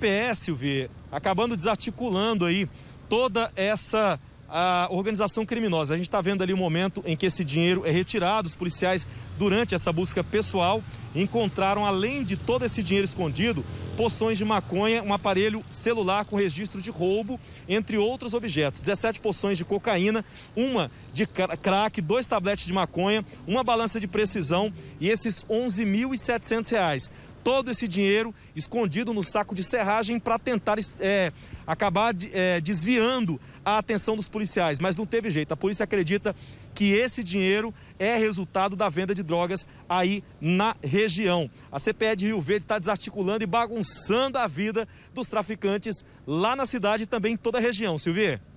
ter a o Silvia, acabando desarticulando aí toda essa a organização criminosa. A gente está vendo ali o momento em que esse dinheiro é retirado. Os policiais, durante essa busca pessoal, encontraram, além de todo esse dinheiro escondido, poções de maconha, um aparelho celular com registro de roubo, entre outros objetos. 17 poções de cocaína, uma de crack, dois tabletes de maconha, uma balança de precisão e esses 11.700 reais todo esse dinheiro escondido no saco de serragem para tentar é, acabar de, é, desviando a atenção dos policiais. Mas não teve jeito. A polícia acredita que esse dinheiro é resultado da venda de drogas aí na região. A CPE de Rio Verde está desarticulando e bagunçando a vida dos traficantes lá na cidade e também em toda a região. Silvia?